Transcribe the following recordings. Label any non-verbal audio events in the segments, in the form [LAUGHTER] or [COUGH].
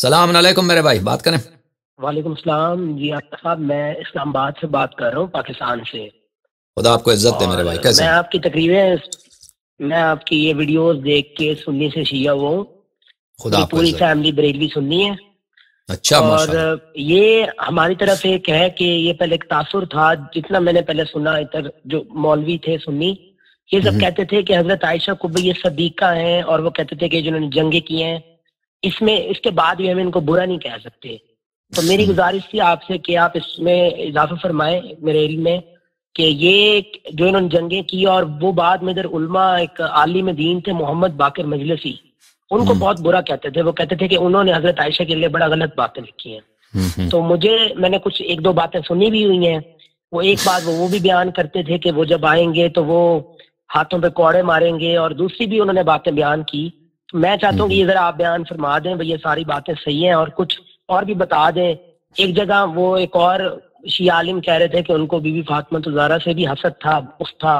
सलाम अलैकुम मेरे भाई बात करें वालेकुम सलाम जी आपका साहब मैं इस्लामाबाद से बात कर रहा हूँ पाकिस्तान से खुदा आपको इज्जत है मेरे भाई कैसे मैं आपकी तकरीरें मैं आपकी ये वीडियोस देख के सुनने से शिया हुआ हूँ खुदा पूरी फैमिली भी सुननी है अच्छा और ये हमारी तरफ एक है कि ये पहले एक तासुर था जितना मैंने पहले सुना इधर जो मौलवी थे सुन्नी ये सब हम्म। कहते थे कि हजरत आयशा कुबैय सदीका हैं और वो कहते थे कि जिन्होंने जंगे किए हैं इसमें इसके बाद भी हम इनको बुरा नहीं कह सकते तो मेरी हम्म। गुजारिश थी आपसे कि आप इसमें इजाफा फरमाएं मेरे इल में कि ये जो इन्होंने जंगे की और वो बाद में इधर उलमा एक आलिम दीन थे मोहम्मद बाकर मजलसी उनको हम्म। बहुत बुरा कहते थे वो कहते थे कि उन्होंने हजरत आयशा के लिए बड़ा गलत बातें लिखी हैं हम्म। तो मुझे मैंने कुछ एक दो बातें सुनी भी हुई हैं वो एक बात वो वो भी बयान करते थे कि वो जब आएंगे तो वो हाथों पे कौड़े मारेंगे और दूसरी भी उन्होंने बातें बयान की मैं चाहता हूँ कि ये हम्म। जरा आप बयान फरमा दें भाई ये सारी बातें सही हैं और कुछ और भी बता दें एक जगह वो एक और शी आलिम कह रहे थे कि उनको बीबी फातमा तुजारा तो से भी हसद था उस था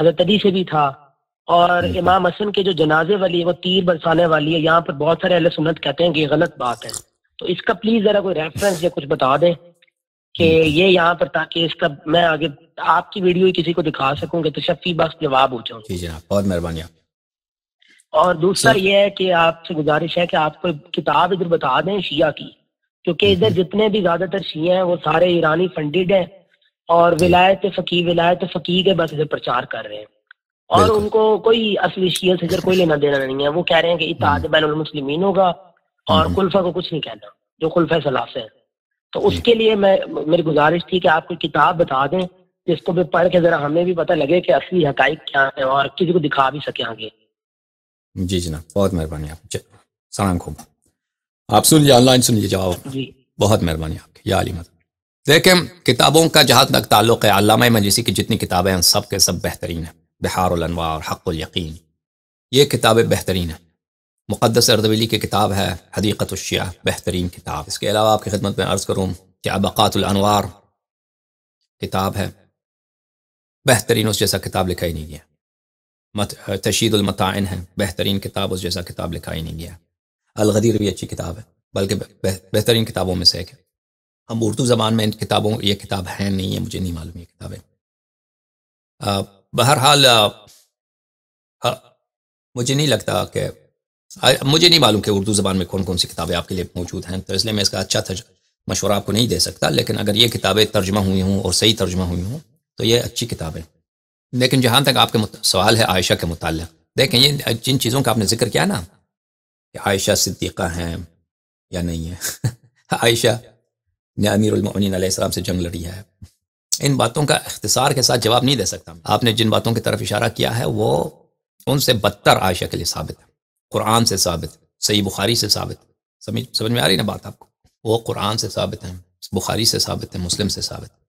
हजरत अली से भी था और इमाम हसन के जो जनाजे वाली है वो तीर बरसाने वाली है यहाँ पर बहुत सारे अहल सुन्नत कहते हैं कि गलत बात है तो इसका प्लीज जरा कोई रेफरेंस या कुछ बता दें कि हम्म। ये यहाँ पर ताकि इसका मैं आगे आपकी वीडियो ही किसी को दिखा सकूँ कि तो शफी बस जवाब हो जाऊँ बहुत मेहरबानी आप और दूसरा ये है कि आपसे गुजारिश है कि आप कोई किताब इधर बता दें शिया की क्योंकि हम्म, इधर हम्म। जितने भी ज़्यादातर शिया हैं वो सारे ईरानी फंडेड हैं और विलायत फ़की विलायत फ़की के बस इधर प्रचार कर रहे हैं और उनको कोई असली शिया से इधर कोई लेना देना नहीं है वो कह रहे हैं कि इतिहाद हम्म। बैन मुस्लिमीन होगा और कुल्फा को कुछ नहीं कहना जो कुल्फा सलाफ है तो उसके लिए मैं मेरी गुजारिश थी कि आप कोई किताब बता दें जिसको भी पढ़ के ज़रा हमें भी पता लगे कि असली हकाइक क्या है और किसी को दिखा भी सके आगे जी जनाब बहुत मेहरबानी आप सलाम खूब आप सुन लीजिए ऑनलाइन सुन लीजिए जवाब बहुत मेहरबानी आपकी या अली मतलब देखें किताबों का जहाँ तक ताल्लुक है अलामा मजीसी की जितनी किताबें हैं सब के सब बेहतरीन हैं बहारनवार यकीन ये किताबें बेहतरीन हैं मुक़दस अर्दवली की किताब है हदीक़तशिया बेहतरीन किताब इसके अलावा आपकी खिदमत में अर्ज़ करूँ कि अबक़ातवार किताब है बेहतरीन उस जैसा किताब लिखा ही नहीं गया तशीद मतान है बेहतरीन किताब उस जैसा किताब लिखा ही नहीं गया अलगदीर भी अच्छी किताब है बल्कि बेहतरीन किताबों में से एक है हम उर्दू ज़बान में इन किताबों ये किताब है नहीं है मुझे नहीं मालूम ये किताबें बहरहाल मुझे नहीं लगता कि मुझे नहीं मालूम कि उर्दू ज़बान में कौन कौन सी किताबें आपके लिए मौजूद हैं तो इसलिए मैं इसका अच्छा मशवरा आपको नहीं दे सकता लेकिन अगर ये किताबें तर्जमा हुई हूँ और सही तर्जमा हुई हूँ तो ये अच्छी किताबें लेकिन जहाँ तक आपके सवाल है आयशा के मुतल देखें ये जिन चीज़ों का आपने जिक्र किया ना कि आयशा सिद्दीक़ा हैं या नहीं है [LAUGHS] आयशा ने अमीरमिन सलाम से जंग लड़ी है इन बातों का अख्तसार के साथ जवाब नहीं दे सकता आपने जिन बातों की तरफ इशारा किया है वो उनसे बदतर आयशा के लिए साबित है कुरान से साबित सही बुखारी से साबित समझ समझ में आ रही ना बात आपको वो कुरान से साबित है बुखारी से साबित है मुस्लिम से साबित है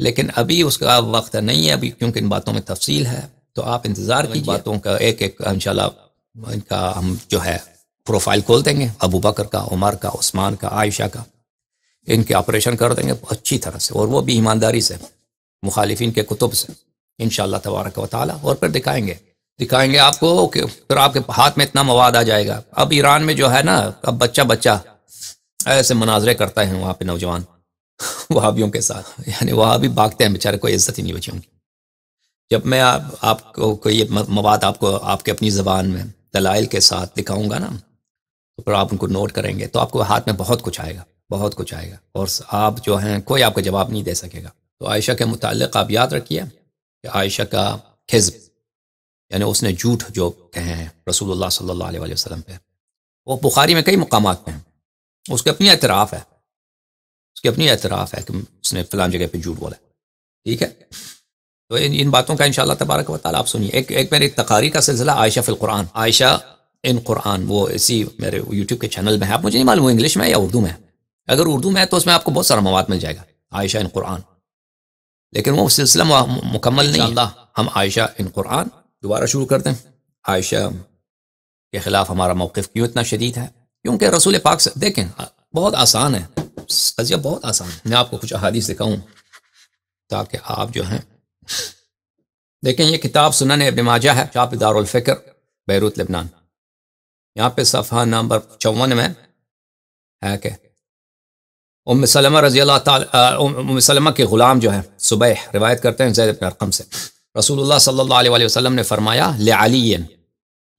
लेकिन अभी उसका वक्त नहीं है अभी क्योंकि इन बातों में तफसील है तो आप इंतज़ार की हाँ बातों का एक एक इनशाला इनका हम जो है प्रोफाइल खोल देंगे अबू बकर का उमर का उस्मान का आयशा का इनके ऑपरेशन कर देंगे अच्छी तरह से और वो भी ईमानदारी से मुखालिफिन के कुतुब से इन तबारक वाली और फिर दिखाएंगे दिखाएंगे आपको कि फिर आपके हाथ में इतना मवाद आ जाएगा अब ईरान में जो है ना अब बच्चा बच्चा ऐसे मुनाजरे करता है वहाँ पे नौजवान [LAUGHS] वहाबियों के साथ यानी वहाँ भी भागते हैं बेचारे कोई इज्जत ही नहीं बची उनकी जब मैं आप आपको कोई मवाद आपको आपके अपनी ज़बान में दलाइल के साथ दिखाऊंगा ना तो फिर आप उनको नोट करेंगे तो आपको हाथ में बहुत कुछ आएगा बहुत कुछ आएगा और आप जो हैं कोई आपको जवाब नहीं दे सकेगा तो आयशा के मुतल आप याद रखिए कि आयशा का खिजब यानी उसने झूठ जो कहे हैं रसूल सल्ला वसलम पर पे वो बुखारी में कई मकाम हैं उसके अपनी एतराफ़ है उसकी अपनी एतराफ़ है कि उसने फ़लान जगह पर झूठ बोला ठीक है तो इन इन बातों का इन तबारक वाल आप सुनिए एक एक मेरे तकारी का सिलसिला आयशा फिल कुरान आयशा इन कुरान वो इसी मेरे यूट्यूब के चैनल में है आप मुझे नहीं मालूम इंग्लिश में या उर्दू में अगर उर्दू में है तो उसमें आपको बहुत सारा मवाद मिल जाएगा आयशा इन कुरान लेकिन वो सिलसिला मुकम्मल नहीं अल्लाह हम आयशा इन कुरान दोबारा शुरू करते हैं आयशा के ख़िलाफ़ हमारा मौक़ क्यों इतना शदीद है क्योंकि रसूल पाक से देखें बहुत आसान है कजिया बहुत आसान है मैं आपको कुछ अहादीस दिखाऊँ ताकि आप जो हैं देखें यह किताब सुनन इबन है चाप दारुलफ़िक्र बैरूत लेबनान यहाँ पे सफ़ा नंबर चौवन में है कि उम सलमा रजी सलमा के ग़ुलाम जो है सुबह रिवायत करते हैं जैद अरकम से रसूलुल्लाह सल्लल्लाहु अलैहि ने फरमाया लली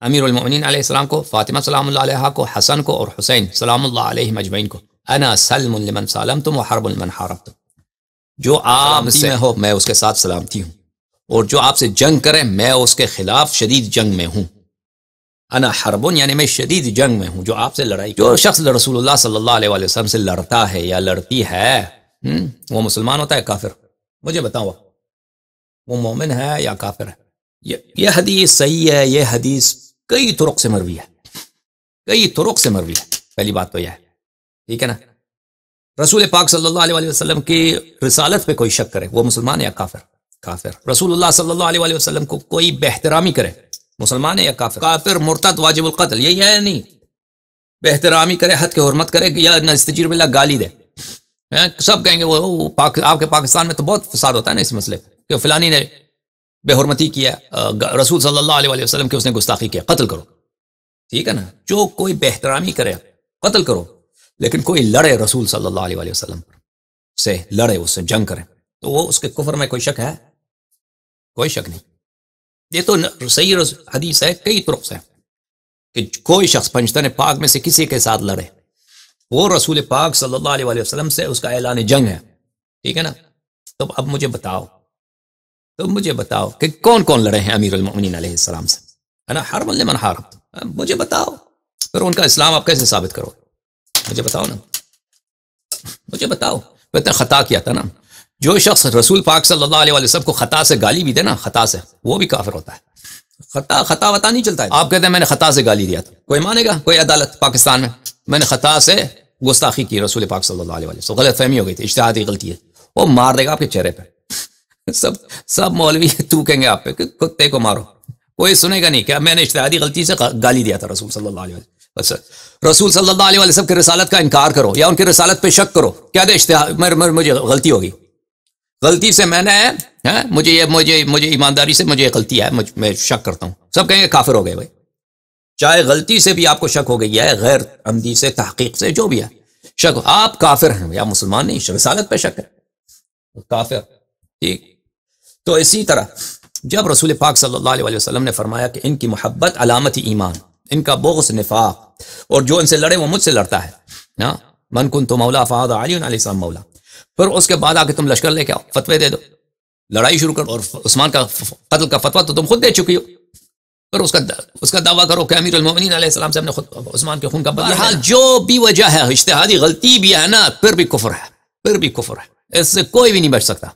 अमीरमिन को फ़ातिमा सलाम को हसन को और हुसैन सलाम मजमैन को अना सलम लिमन सालम तुम हरब लिमन हारब तुम जो आप में हो मैं उसके साथ सलामती हूँ और जो आपसे जंग करें मैं उसके खिलाफ शदीद जंग में हूँ अना हरबन यानी मैं शदीद जंग में हूँ जो आपसे लड़ाई जो शख्स रसूल सल्लल्लाहु से लड़ता है या लड़ती है वो मुसलमान होता है काफिर मुझे बताओ वो मोमिन है या काफिर है यह हदीस सही है यह हदीस कई तुरक से मरवी है कई तुरक से मरवी है पहली बात तो यह है ठीक है ना रसूल पाक सल्लल्लाहु अलैहि वसल्लम की रिसालत पे कोई शक करे वो मुसलमान या काफिर काफिर रसूलुल्लाह सल्लल्लाहु अलैहि वसल्लम को कोई बेहतरामी करे मुसलमान है या काफिर काफिर मुर्तद वाजिबुल कत्ल यही है या नहीं बेहतरामी करे हद के हरमत करे या नस्तजीर बिल्ला गाली दे सब कहेंगे वो पाक आपके पाकिस्तान में तो बहुत फसाद होता है ना इस मसले कि फिलानी ने बेहरमती किया रसूल सल्लल्लाहु अलैहि वसल्लम उसने गुस्ताखी किया कत्ल करो ठीक है ना जो कोई बेहतरामी करे कत्ल करो लेकिन कोई लड़े रसूल सल्लल्लाहु अलैहि वसल्लम पर से लड़े उससे जंग करें तो वो उसके कुफर में कोई शक है कोई शक नहीं ये तो सही हदीस है कई तरफ से कि कोई शख्स पंचतन पाक में से किसी के साथ लड़े वो रसूल पाक सल्लल्लाहु अलैहि वसल्लम से उसका ऐलान जंग है ठीक है ना तो अब मुझे बताओ तो मुझे बताओ कि कौन कौन लड़े हैं अमीर उमिन से है ना हर मल्ले मन हार मुझे बताओ फिर उनका इस्लाम आप कैसे साबित करोगे मुझे बताओ ना मुझे बताओ मैं ख़ता किया था ना जो शख्स रसूल पाक सल्लल्लाहु अलैहि वसल्लम को ख़ता से गाली भी दे ना ख़ता से वो भी काफिर होता है खता खता वता नहीं चलता है आप कहते हैं मैंने खता से गाली दिया था कोई मानेगा कोई अदालत पाकिस्तान में मैंने खता से गुस्ताखी की रसूल पाक सल्लल्लाहु अलैहि वसल्लम गलत फहमी हो गई थी इश्तहादी गलती है वो मार देगा आपके चेहरे पर [LAUGHS] सब सब मौलवी तू [LAUGHS] कहेंगे आप पे कुत्ते को मारो कोई सुनेगा नहीं क्या मैंने इश्तहादी गलती से गाली दिया था रसूल सल्लल्लाहु अलैहि वसल्लम अच्छा रसूल सल्लल्लाहु अलैहि वसल्लम की रसालत का इनकार करो या उनकी रसालत पे शक करो क्या दे मुझे गलती होगी गलती से मैंने है मुझे ये मुझे मुझे ईमानदारी से मुझे गलती है मुझे, मैं शक करता हूँ सब कहेंगे काफिर हो गए भाई चाहे गलती से भी आपको शक हो गई है गैर अमदी से तहकीक से जो भी है शक आप काफिर हैं या मुसलमान नहीं रसालत पे शक है काफिर ठीक तो इसी तरह जब रसूल पाक सल्लल्लाहु अलैहि वसल्लम ने फरमाया कि इनकी मोहब्बत अलामत ईमान इनका बोगस निफाक और जो इनसे लड़े वो मुझसे लड़ता है ना हाँ? मन कुन तो मौला फाद अली मौला फिर उसके बाद आके तुम लश्कर लेके आओ फतवे दे दो लड़ाई शुरू करो और उस्मान का कत्ल का फतवा तो तुम खुद दे चुकी हो पर उसका उसका दावा करो कि अमीर से हमने खुद उस्मान के खून का बदला हाल जो भी वजह है इश्तहादी गलती भी है ना फिर भी कुफर है फिर भी कुफर है इससे कोई भी नहीं बच सकता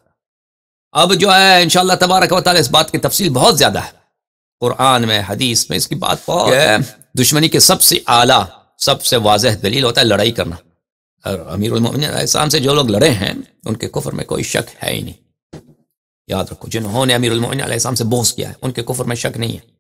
अब जो है इनशाला तबारक वाली इस बात की तफसील बहुत ज़्यादा है कुरान में हदीस में इसकी बात बहुत दुश्मनी के सबसे आला सबसे वाजह दलील होता है लड़ाई करना और अमीर उलमोमिन से जो लोग लड़े हैं उनके कुफर में कोई शक है ही नहीं याद रखो जिन्होंने अमीर उलमोमिन से बोस किया है उनके कुफर में शक नहीं है